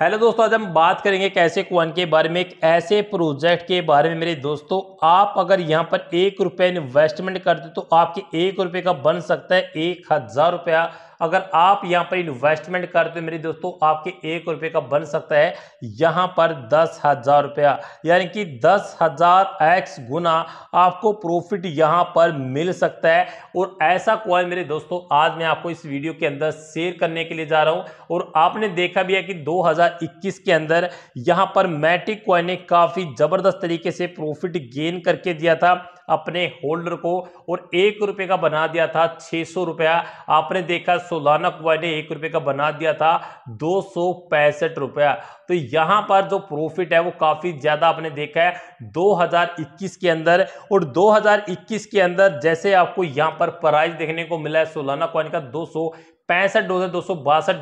hello दोस्तों आज हम बात करेंगे कैसे कुआन के बारे में एक ऐसे प्रोजेक्ट के बारे में मेरे दोस्तों आप अगर यहाँ पर एक रुपये इन्वेस्टमेंट करते तो आपके एक रुपये का बन सकता है एक हज़ार रुपया अगर आप यहाँ पर इन्वेस्टमेंट करते मेरे दोस्तों आपके एक रुपये का बन सकता है यहाँ पर दस हज़ार रुपया यानी कि दस हज़ार एक्स गुना आपको प्रॉफिट यहाँ पर मिल सकता है और ऐसा कॉइन मेरे दोस्तों आज मैं आपको इस वीडियो के अंदर शेयर करने के लिए जा रहा हूँ और आपने देखा भी है कि 2021 के अंदर यहाँ पर मैटिक कॉइन ने काफ़ी ज़बरदस्त तरीके से प्रॉफिट गेन करके दिया था अपने होल्डर को और एक रुपये का बना दिया था छः सौ रुपया आपने देखा सोलाना कुमार ने एक रुपये का बना दिया था दो सौ पैंसठ रुपया तो यहाँ पर जो प्रॉफिट है वो काफ़ी ज़्यादा आपने देखा है 2021 के अंदर और 2021 के अंदर जैसे आपको यहाँ पर प्राइस देखने को मिला है सोलाना कॉइन का दो सौ पैंसठ डॉलर दो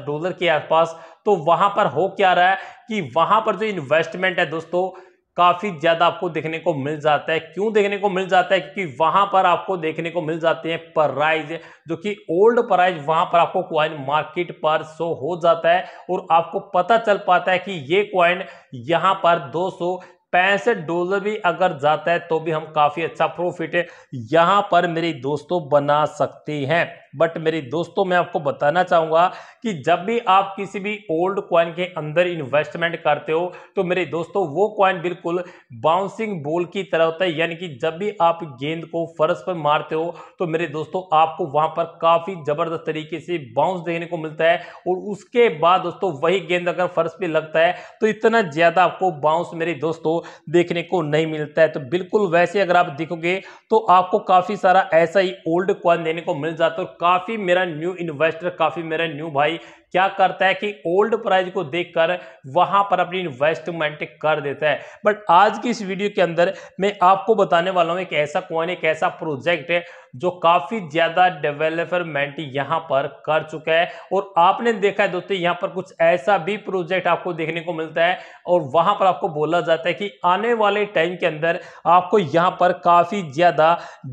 डॉलर के आसपास तो वहां पर हो क्या रहा है कि वहां पर जो इन्वेस्टमेंट है दोस्तों काफ़ी ज़्यादा आपको देखने को मिल जाता है क्यों देखने को मिल जाता है क्योंकि वहां पर आपको देखने को मिल जाते हैं प्राइज जो कि ओल्ड प्राइज वहां पर आपको क्वाइन मार्केट पर शो हो जाता है और आपको पता चल पाता है कि ये क्वाइन यहां पर दो पैंसठ डॉलर भी अगर जाता है तो भी हम काफ़ी अच्छा प्रॉफिट यहाँ पर मेरे दोस्तों बना सकते हैं बट मेरे दोस्तों मैं आपको बताना चाहूंगा कि जब भी आप किसी भी ओल्ड कॉइन के अंदर इन्वेस्टमेंट करते हो तो मेरे दोस्तों वो कॉइन बिल्कुल बाउंसिंग बॉल की तरह होता है यानी कि जब भी आप गेंद को फर्श पर मारते हो तो मेरे दोस्तों आपको वहां पर काफ़ी ज़बरदस्त तरीके से बाउंस देखने को मिलता है और उसके बाद दोस्तों वही गेंद अगर फर्श पर लगता है तो इतना ज़्यादा आपको बाउंस मेरे दोस्तों देखने को नहीं मिलता है तो बिल्कुल वैसे अगर आप देखोगे तो आपको काफ़ी सारा ऐसा ही ओल्ड कॉइन देने को मिल जाता है काफ़ी मेरा न्यू इन्वेस्टर काफ़ी मेरा न्यू भाई क्या करता है कि ओल्ड प्राइस को देखकर वहां पर अपनी इन्वेस्टमेंट कर देता है बट आज की इस वीडियो के अंदर मैं आपको बताने वाला हूं एक ऐसा कॉइन एक ऐसा प्रोजेक्ट है जो काफ़ी ज़्यादा डेवलपमेंट यहाँ पर कर चुका है और आपने देखा है दोस्तों यहाँ पर कुछ ऐसा भी प्रोजेक्ट आपको देखने को मिलता है और वहाँ पर आपको बोला जाता है कि आने वाले टाइम के अंदर आपको यहाँ पर काफ़ी ज़्यादा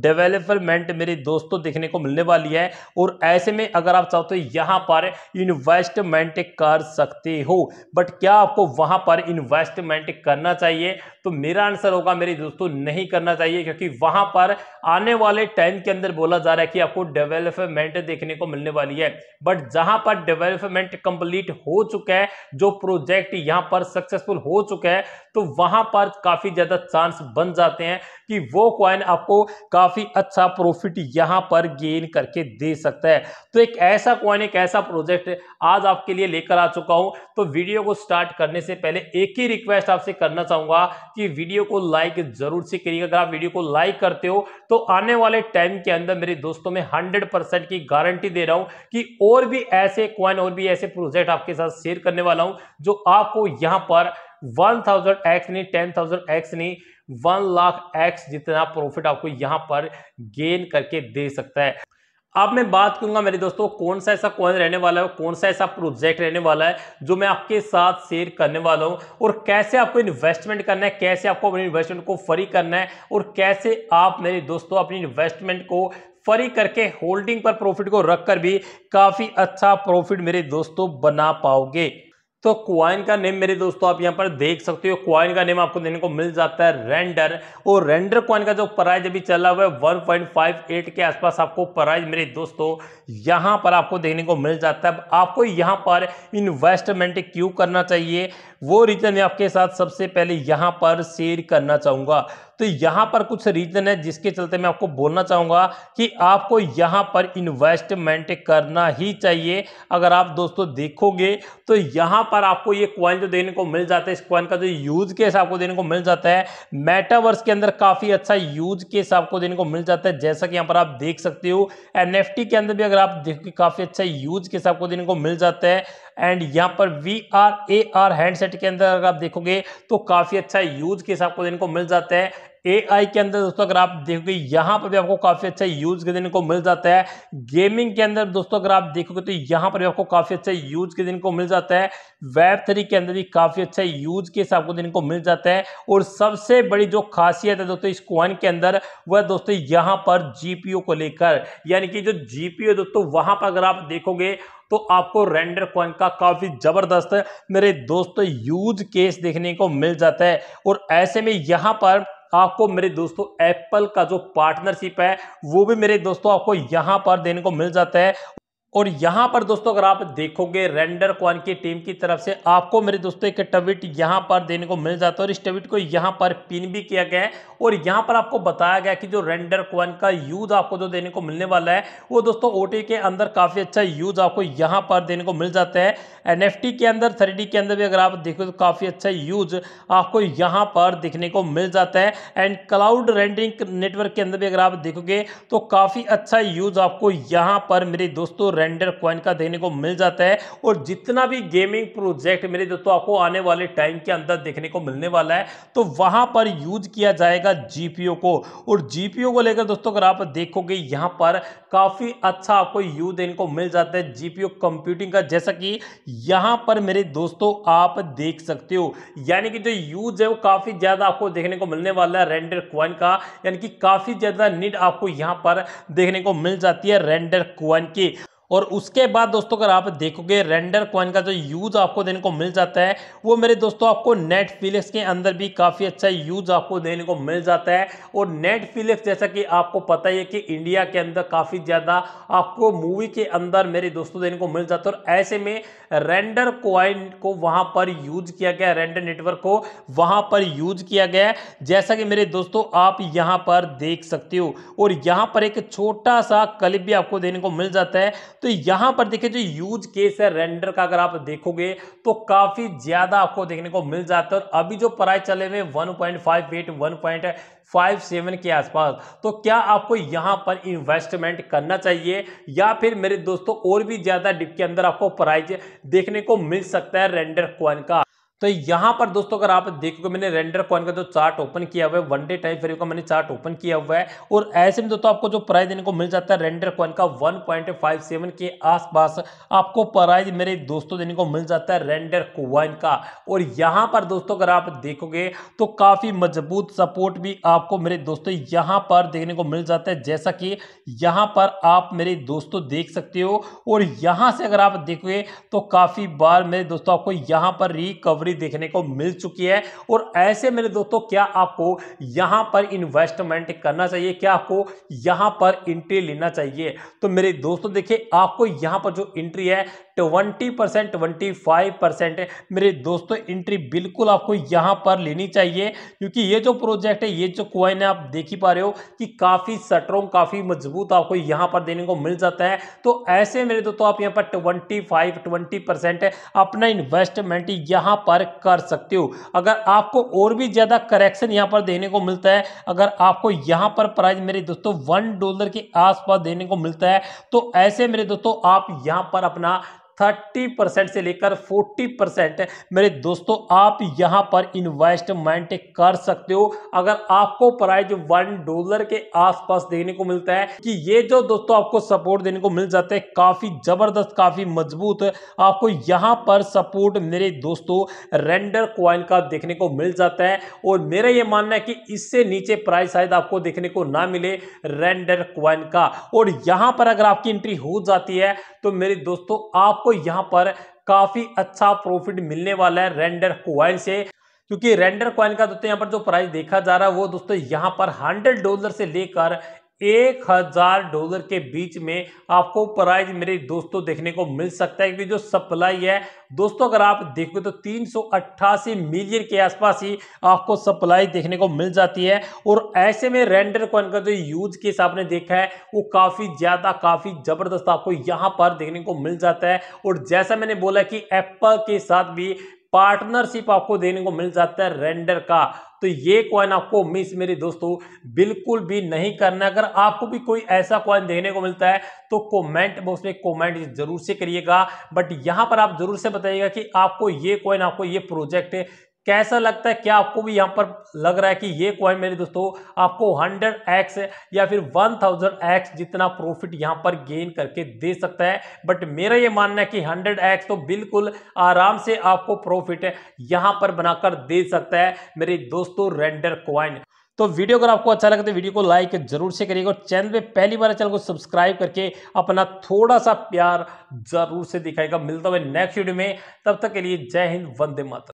डेवलपमेंट मेरे दोस्तों देखने को मिलने वाली है और ऐसे में अगर आप चाहते हो तो यहाँ पर इन्वेस्टमेंट कर सकते हो बट क्या आपको वहाँ पर इन्वेस्टमेंट करना चाहिए तो मेरा आंसर होगा मेरे दोस्तों नहीं करना चाहिए क्योंकि वहाँ पर आने वाले टाइम के अंदर बोला जा रहा है कि आपको डेवलपमेंट देखने को मिलने वाली है बट जहाँ पर डेवलपमेंट कंप्लीट हो चुका है जो प्रोजेक्ट यहाँ पर सक्सेसफुल हो चुका है तो वहां पर काफ़ी ज़्यादा चांस बन जाते हैं कि वो क्वाइन आपको काफ़ी अच्छा प्रॉफिट यहाँ पर गेन करके दे सकता है तो एक ऐसा कॉइन एक ऐसा प्रोजेक्ट आज आपके लिए लेकर आ चुका हूं तो वीडियो को स्टार्ट करने से पहले एक ही रिक्वेस्ट आपसे करना चाहूंगा कि वीडियो को लाइक जरूर से करिएगा अगर आप वीडियो को लाइक करते हो तो आने वाले टाइम के अंदर मेरे दोस्तों में हंड्रेड की गारंटी दे रहा हूँ कि और भी ऐसे क्वाइन और भी ऐसे प्रोजेक्ट आपके साथ शेयर करने वाला हूँ जो आपको यहाँ पर वन थाउजेंड एक्स नहीं टेन थाउजेंड एक्स नहीं वन लाख एक्स जितना प्रॉफिट आपको यहाँ पर गेन करके दे सकता है अब मैं बात करूंगा मेरे दोस्तों कौन सा ऐसा कॉइन रहने वाला है कौन सा ऐसा प्रोजेक्ट रहने वाला है जो मैं आपके साथ शेयर करने वाला हूं और कैसे आपको इन्वेस्टमेंट करना है कैसे आपको अपने इन्वेस्टमेंट को फ्री करना है और कैसे आप मेरे दोस्तों अपनी इन्वेस्टमेंट को फ्री करके होल्डिंग पर प्रॉफिट को रखकर भी काफ़ी अच्छा प्रॉफिट मेरे दोस्तों बना पाओगे तो क्वाइन का नेम मेरे दोस्तों आप यहां पर देख सकते हो क्वाइन का नेम आपको देखने को मिल जाता है रेंडर और रेंडर क्वाइन का जो प्राइज़ अभी चला हुआ है एट के आसपास आपको प्राइज़ मेरे दोस्तों यहां पर आपको देखने को मिल जाता है आपको यहां पर इन्वेस्टमेंट क्यों करना चाहिए वो रीजन मैं आपके साथ सबसे पहले यहां पर शेयर करना चाहूंगा तो यहाँ पर कुछ रीजन है जिसके चलते मैं आपको बोलना चाहूँगा कि आपको यहाँ पर इन्वेस्टमेंट करना ही चाहिए अगर आप दोस्तों देखोगे तो यहाँ पर आपको ये क्वाइन जो देने को मिल जाता है इस क्वाइन का जो यूज केस आपको देने को मिल जाता है मेटावर्स के अंदर काफी अच्छा यूज केस आपको देने को मिल जाता है जैसा कि यहाँ पर आप देख सकते हो एन के अंदर भी अगर आप देखोगे काफी अच्छा यूज केस आपको देने को मिल जाता है एंड यहाँ पर वी आर आर हैंडसेट के अंदर अगर आप देखोगे तो काफी अच्छा यूज केस आपको देने को मिल जाता है एआई के अंदर दोस्तों अगर आप देखोगे यहाँ पर भी आपको काफ़ी अच्छा यूज के दिन को मिल जाता है गेमिंग के अंदर दोस्तों अगर आप देखोगे तो यहाँ पर भी आपको काफ़ी अच्छा यूज के दिन को मिल जाता है वेब थ्री के अंदर भी काफ़ी अच्छा यूज केस आपको दिन को मिल जाता है और सबसे बड़ी जो खासियत है दोस्तों इस क्वन के अंदर वह दोस्तों यहाँ पर जीपीओ को लेकर यानी कि जो जीपीओ दोस्तों वहां पर अगर आप देखोगे तो आपको रेंडर क्वन का काफ़ी ज़बरदस्त मेरे दोस्तों यूज केस देखने को मिल जाता है और ऐसे में यहाँ पर आपको मेरे दोस्तों एप्पल का जो पार्टनरशिप है वो भी मेरे दोस्तों आपको यहाँ पर देने को मिल जाता है और यहां पर दोस्तों अगर आप देखोगे रेंडर क्वान की टीम की तरफ से आपको मेरे दोस्तों एक टविट यहां पर देने को मिल जाता है और इस टविट को यहां पर पिन भी किया गया है और यहां पर आपको बताया गया कि जो रेंडर क्वान का यूज आपको जो देने को मिलने वाला है वो दोस्तों ओटी के अंदर काफी अच्छा यूज आपको यहां पर देने को मिल जाता है एन के अंदर थ्री के अंदर भी अगर आप देखो तो काफी अच्छा यूज आपको यहां पर देखने को मिल जाता है एंड क्लाउड रेंडरिंग नेटवर्क के अंदर भी अगर आप देखोगे तो काफी अच्छा यूज आपको यहां पर मेरे दोस्तों सरेंडर कॉइन का देखने को मिल जाता है और जितना भी गेमिंग प्रोजेक्ट मेरे दोस्तों आपको आने वाले टाइम के अंदर देखने को मिलने वाला है तो वहां पर यूज किया जाएगा जीपीओ को और जीपीओ को लेकर दोस्तों अगर आप देखोगे यहां पर काफी अच्छा आपको यूज देने को मिल जाता है जीपीओ कंप्यूटिंग का जैसा कि यहां पर मेरे दोस्तों आप देख सकते हो यानी कि जो यूज है वो काफी ज्यादा आपको देखने को मिलने वाला है रेंडर क्वाइन का यानी कि काफी ज्यादा नीड आपको यहां पर देखने को मिल जाती है रेंडर क्वाइन की और उसके बाद दोस्तों अगर आप देखोगे रेंडर कॉइन का जो यूज़ आपको देने को मिल जाता है वो मेरे दोस्तों आपको नेटफ्लिक्स के अंदर भी काफ़ी अच्छा यूज़ आपको देने को मिल जाता है और नेटफ्लिक्स जैसा कि आपको पता ही है कि इंडिया के अंदर काफ़ी ज़्यादा आपको मूवी के अंदर मेरे दोस्तों देने को मिल जाता है और ऐसे में रेंडर कॉइन को वहाँ पर यूज किया गया रेंडर नेटवर्क को वहाँ पर यूज किया गया जैसा कि मेरे दोस्तों आप यहाँ पर देख सकते हो और यहाँ पर एक छोटा सा क्लिप भी आपको देने को मिल जाता है तो यहां पर देखिए जो यूज केस है रेंडर का अगर आप देखोगे तो काफी ज्यादा आपको देखने को मिल जाता है और अभी जो प्राइस चले हुए one point five eight one point five seven के आसपास तो क्या आपको यहां पर इन्वेस्टमेंट करना चाहिए या फिर मेरे दोस्तों और भी ज्यादा डिप के अंदर आपको प्राइज देखने को मिल सकता है रेंडर क्वन का तो यहां पर दोस्तों अगर आप देखोगे मैंने रेंडर कॉइन का जो चार्ट ओपन किया हुआ है वन डे टाइम फ्रेम का मैंने चार्ट ओपन किया हुआ है और ऐसे में दोस्तों आपको जो प्राइस देने को मिल जाता है रेंडर कॉइन का 1.57 के आसपास आपको प्राइस मेरे दोस्तों देने को मिल जाता है रेंडर कॉइन का और यहां पर दोस्तों अगर आप देखोगे तो काफी मजबूत सपोर्ट भी आपको मेरे दोस्तों यहां पर देखने को मिल जाता है जैसा कि यहां पर आप मेरे दोस्तों देख सकते हो और यहां से अगर आप देखोगे तो काफी बार मेरे दोस्तों आपको यहां पर रिकवरी भी देखने को मिल चुकी है और ऐसे मेरे दोस्तों क्या आपको यहां पर इन्वेस्टमेंट करना चाहिए क्या आपको यहां पर एंट्री लेना चाहिए तो मेरे दोस्तों देखिए आपको यहां पर जो एंट्री है twenty percent twenty five percent मेरे दोस्तों एंट्री बिल्कुल आपको यहाँ पर लेनी चाहिए क्योंकि ये जो प्रोजेक्ट है ये जो क्वाइन है आप देख ही पा रहे हो कि काफ़ी स्ट्रोंग काफ़ी मजबूत आपको यहाँ पर देने को मिल जाता है तो ऐसे मेरे दोस्तों आप यहाँ पर ट्वेंटी फाइव ट्वेंटी परसेंट अपना इन्वेस्टमेंट यहाँ पर कर सकते हो अगर आपको और भी ज़्यादा करेक्शन यहाँ पर देने को मिलता है अगर आपको यहाँ पर प्राइस मेरे दोस्तों वन डॉलर के आसपास देने को मिलता है तो ऐसे मेरे दोस्तों आप यहाँ पर अपना थर्टी परसेंट से लेकर फोर्टी परसेंट मेरे दोस्तों आप यहां पर इन्वेस्टमेंट कर सकते हो अगर आपको प्राइज वन डॉलर के आसपास देखने को मिलता है कि ये जो दोस्तों आपको सपोर्ट देने को मिल जाता है काफी जबरदस्त काफी मजबूत आपको यहां पर सपोर्ट मेरे दोस्तों रेंडर क्वाइन का देखने को मिल जाता है और मेरा ये मानना है कि इससे नीचे प्राइस शायद आपको देखने को ना मिले रेंडर क्वाइन का और यहां पर अगर आपकी एंट्री हो जाती है तो मेरे दोस्तों आपको यहाँ पर काफ़ी अच्छा प्रॉफिट मिलने वाला है रेंडर क्वाइन से क्योंकि रेंडर कॉइन का दोस्तों यहाँ पर जो प्राइस देखा जा रहा है वो दोस्तों यहाँ पर हंड्रेड डॉलर से लेकर एक हजार डॉलर के बीच में आपको प्राइस मेरे दोस्तों देखने को मिल सकता है क्योंकि जो सप्लाई है दोस्तों अगर आप देखो तो तीन मिलियन के आसपास ही आपको सप्लाई देखने को मिल जाती है और ऐसे में रेंडर कॉइन का जो यूज केस आपने देखा है वो काफी ज्यादा काफी जबरदस्त आपको यहां पर देखने को मिल जाता है और जैसा मैंने बोला कि एप्पल के साथ भी पार्टनरशिप आपको देने को मिल जाता है रेंडर का तो ये कॉइन आपको मिस मेरे दोस्तों बिल्कुल भी नहीं करना अगर आपको भी कोई ऐसा कॉइन देखने को मिलता है तो कमेंट बॉक्स में कमेंट जरूर से करिएगा बट यहां पर आप जरूर से बताइएगा कि आपको ये कॉइन आपको ये प्रोजेक्ट कैसा लगता है क्या आपको भी यहाँ पर लग रहा है कि ये कॉइन मेरे दोस्तों आपको 100x या फिर 1000x जितना प्रॉफिट यहाँ पर गेन करके दे सकता है बट मेरा ये मानना है कि 100x तो बिल्कुल आराम से आपको प्रॉफिट यहाँ पर बनाकर दे सकता है मेरे दोस्तों रेंडर कॉइन तो वीडियो अगर आपको अच्छा लगे तो वीडियो को लाइक जरूर से करिएगा और चैनल पे पहली बार चैनल को सब्सक्राइब करके अपना थोड़ा सा प्यार जरूर से दिखाएगा मिलता है नेक्स्ट वीडियो में तब तक के लिए जय हिंद वंदे मातरम